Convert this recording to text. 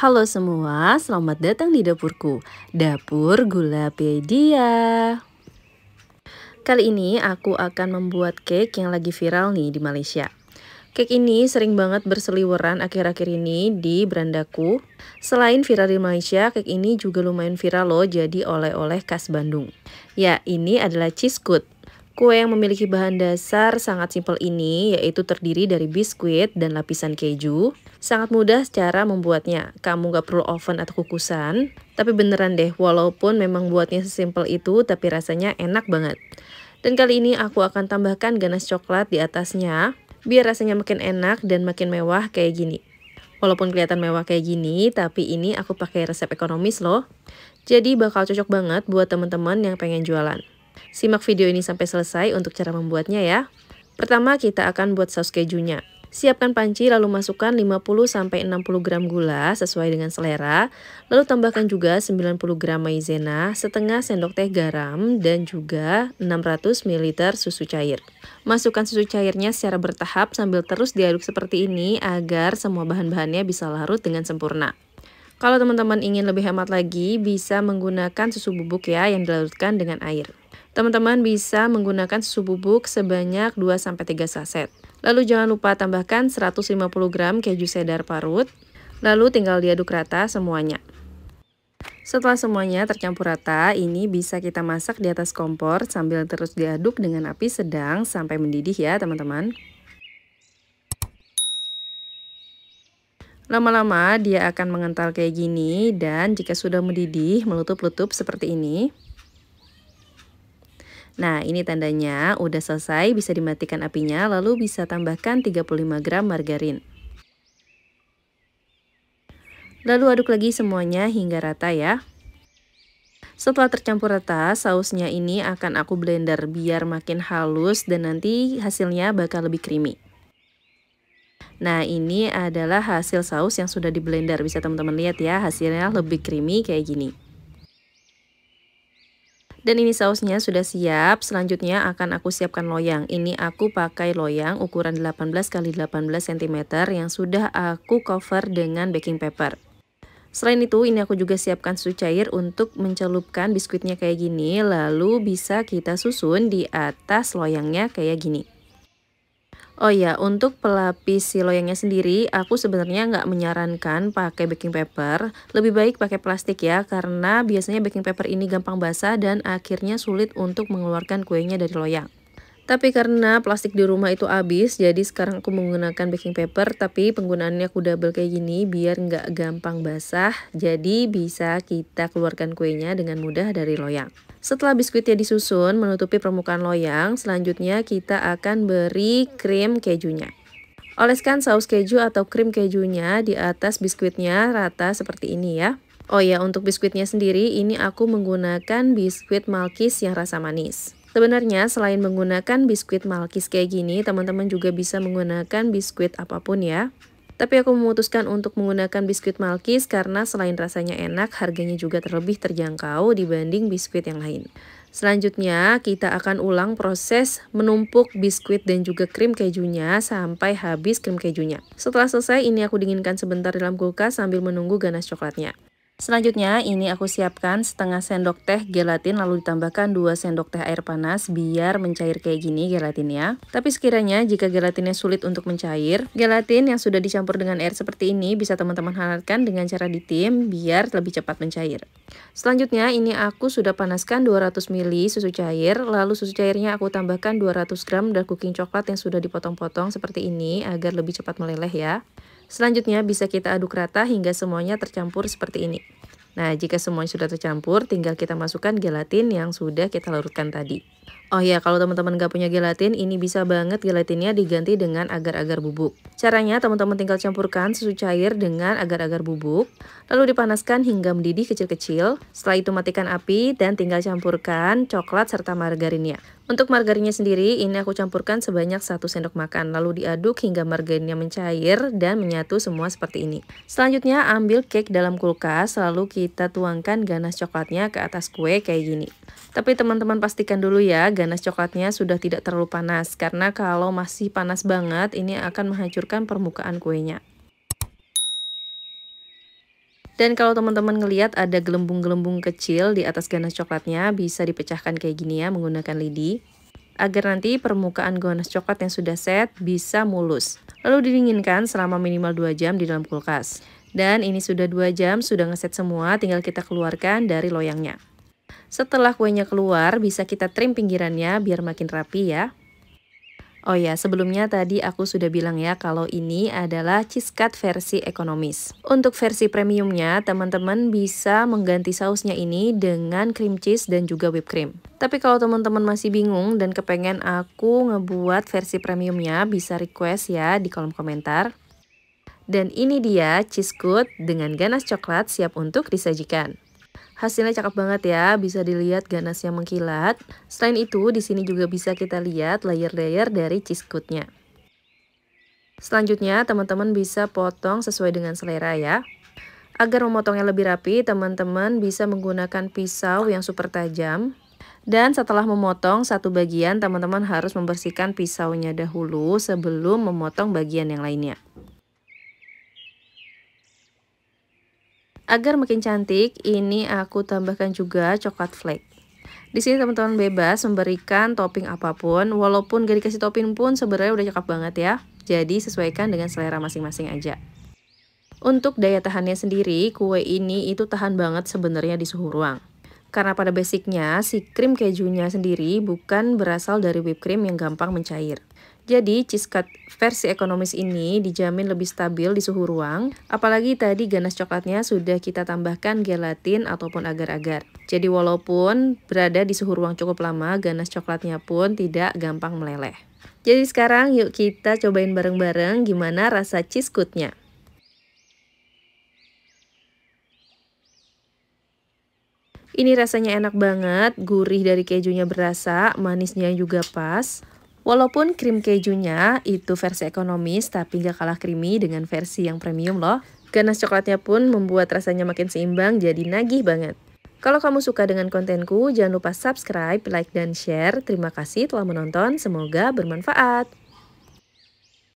Halo semua, selamat datang di dapurku, dapur Gulapedia. Kali ini aku akan membuat cake yang lagi viral nih di Malaysia. Cake ini sering banget berseliweran akhir-akhir ini di berandaku. Selain viral di Malaysia, cake ini juga lumayan viral loh jadi oleh-oleh khas Bandung. Ya, ini adalah cheese cut. Kue yang memiliki bahan dasar sangat simpel ini, yaitu terdiri dari biskuit dan lapisan keju. Sangat mudah cara membuatnya, kamu gak perlu oven atau kukusan. Tapi beneran deh, walaupun memang buatnya sesimpel itu, tapi rasanya enak banget. Dan kali ini aku akan tambahkan ganas coklat di atasnya, biar rasanya makin enak dan makin mewah kayak gini. Walaupun kelihatan mewah kayak gini, tapi ini aku pakai resep ekonomis loh. Jadi bakal cocok banget buat teman-teman yang pengen jualan. Simak video ini sampai selesai untuk cara membuatnya ya. Pertama, kita akan buat saus kejunya. Siapkan panci lalu masukkan 50-60 gram gula sesuai dengan selera. Lalu tambahkan juga 90 gram maizena, setengah sendok teh garam, dan juga 600 ml susu cair. Masukkan susu cairnya secara bertahap sambil terus diaduk seperti ini agar semua bahan-bahannya bisa larut dengan sempurna. Kalau teman-teman ingin lebih hemat lagi, bisa menggunakan susu bubuk ya yang dilarutkan dengan air. Teman-teman bisa menggunakan susu bubuk sebanyak 2-3 saset. Lalu jangan lupa tambahkan 150 gram keju cheddar parut. Lalu tinggal diaduk rata semuanya. Setelah semuanya tercampur rata, ini bisa kita masak di atas kompor sambil terus diaduk dengan api sedang sampai mendidih ya teman-teman. Lama-lama dia akan mengental kayak gini dan jika sudah mendidih melutup-lutup seperti ini. Nah, ini tandanya udah selesai, bisa dimatikan apinya, lalu bisa tambahkan 35 gram margarin. Lalu aduk lagi semuanya hingga rata ya. Setelah tercampur rata, sausnya ini akan aku blender biar makin halus dan nanti hasilnya bakal lebih creamy. Nah ini adalah hasil saus yang sudah di blender Bisa teman-teman lihat ya hasilnya lebih creamy kayak gini dan ini sausnya sudah siap. Selanjutnya akan aku siapkan loyang. Ini aku pakai loyang ukuran 18 x 18 cm yang sudah aku cover dengan baking paper. Selain itu, ini aku juga siapkan susu cair untuk mencelupkan biskuitnya kayak gini, lalu bisa kita susun di atas loyangnya kayak gini. Oh ya, untuk pelapis si loyangnya sendiri, aku sebenarnya nggak menyarankan pakai baking paper. Lebih baik pakai plastik ya, karena biasanya baking paper ini gampang basah dan akhirnya sulit untuk mengeluarkan kuenya dari loyang. Tapi karena plastik di rumah itu habis, jadi sekarang aku menggunakan baking paper, tapi penggunaannya aku double kayak gini biar nggak gampang basah, jadi bisa kita keluarkan kuenya dengan mudah dari loyang. Setelah biskuitnya disusun menutupi permukaan loyang, selanjutnya kita akan beri krim kejunya. Oleskan saus keju atau krim kejunya di atas biskuitnya rata seperti ini ya. Oh ya, untuk biskuitnya sendiri ini aku menggunakan biskuit malkis yang rasa manis. Sebenarnya selain menggunakan biskuit malkis kayak gini, teman-teman juga bisa menggunakan biskuit apapun ya. Tapi aku memutuskan untuk menggunakan biskuit Malkis karena selain rasanya enak, harganya juga terlebih terjangkau dibanding biskuit yang lain. Selanjutnya, kita akan ulang proses menumpuk biskuit dan juga krim kejunya sampai habis krim kejunya. Setelah selesai, ini aku dinginkan sebentar dalam kulkas sambil menunggu ganas coklatnya. Selanjutnya, ini aku siapkan setengah sendok teh gelatin lalu ditambahkan 2 sendok teh air panas biar mencair kayak gini gelatinnya. Tapi sekiranya jika gelatinnya sulit untuk mencair, gelatin yang sudah dicampur dengan air seperti ini bisa teman-teman hangatkan dengan cara ditim biar lebih cepat mencair. Selanjutnya, ini aku sudah panaskan 200 ml susu cair, lalu susu cairnya aku tambahkan 200 gram dark cooking coklat yang sudah dipotong-potong seperti ini agar lebih cepat meleleh ya. Selanjutnya bisa kita aduk rata hingga semuanya tercampur seperti ini. Nah, jika semuanya sudah tercampur, tinggal kita masukkan gelatin yang sudah kita larutkan tadi. Oh ya, kalau teman-teman nggak punya gelatin, ini bisa banget gelatinnya diganti dengan agar-agar bubuk. Caranya, teman-teman tinggal campurkan susu cair dengan agar-agar bubuk, lalu dipanaskan hingga mendidih kecil-kecil. Setelah itu matikan api dan tinggal campurkan coklat serta margarinnya. Untuk margarinnya sendiri, ini aku campurkan sebanyak 1 sendok makan, lalu diaduk hingga margarinnya mencair dan menyatu semua seperti ini. Selanjutnya, ambil cake dalam kulkas, lalu kita tuangkan ganas coklatnya ke atas kue kayak gini. Tapi teman-teman pastikan dulu ya, ganas coklatnya sudah tidak terlalu panas, karena kalau masih panas banget, ini akan menghancurkan permukaan kuenya. Dan kalau teman-teman ngeliat ada gelembung-gelembung kecil di atas ganas coklatnya, bisa dipecahkan kayak gini ya menggunakan lidi. Agar nanti permukaan ganas coklat yang sudah set bisa mulus. Lalu didinginkan selama minimal 2 jam di dalam kulkas. Dan ini sudah 2 jam, sudah ngeset semua, tinggal kita keluarkan dari loyangnya. Setelah kuenya keluar, bisa kita trim pinggirannya biar makin rapi ya. Oh ya, sebelumnya tadi aku sudah bilang ya kalau ini adalah cheesecake versi ekonomis. Untuk versi premiumnya, teman-teman bisa mengganti sausnya ini dengan cream cheese dan juga whipped cream. Tapi kalau teman-teman masih bingung dan kepengen aku ngebuat versi premiumnya, bisa request ya di kolom komentar. Dan ini dia cheesecake dengan ganas coklat siap untuk disajikan. Hasilnya cakep banget ya, bisa dilihat ganasnya mengkilat. Selain itu, di sini juga bisa kita lihat layer-layer dari ciskutnya. Selanjutnya, teman-teman bisa potong sesuai dengan selera ya. Agar memotongnya lebih rapi, teman-teman bisa menggunakan pisau yang super tajam. Dan setelah memotong satu bagian, teman-teman harus membersihkan pisaunya dahulu sebelum memotong bagian yang lainnya. Agar makin cantik, ini aku tambahkan juga coklat flake. Di sini teman-teman bebas memberikan topping apapun, walaupun gak dikasih topping pun sebenarnya udah cakep banget ya. Jadi sesuaikan dengan selera masing-masing aja. Untuk daya tahannya sendiri, kue ini itu tahan banget sebenarnya di suhu ruang. Karena pada basicnya, si krim kejunya sendiri bukan berasal dari whipped cream yang gampang mencair. Jadi, cheesecut versi ekonomis ini dijamin lebih stabil di suhu ruang, apalagi tadi ganas coklatnya sudah kita tambahkan gelatin ataupun agar-agar. Jadi, walaupun berada di suhu ruang cukup lama, ganas coklatnya pun tidak gampang meleleh. Jadi sekarang yuk kita cobain bareng-bareng gimana rasa cheesecutnya. Ini rasanya enak banget, gurih dari kejunya berasa, manisnya juga pas. Walaupun krim kejunya itu versi ekonomis tapi gak kalah creamy dengan versi yang premium loh. Ganas coklatnya pun membuat rasanya makin seimbang jadi nagih banget. Kalau kamu suka dengan kontenku, jangan lupa subscribe, like, dan share. Terima kasih telah menonton, semoga bermanfaat.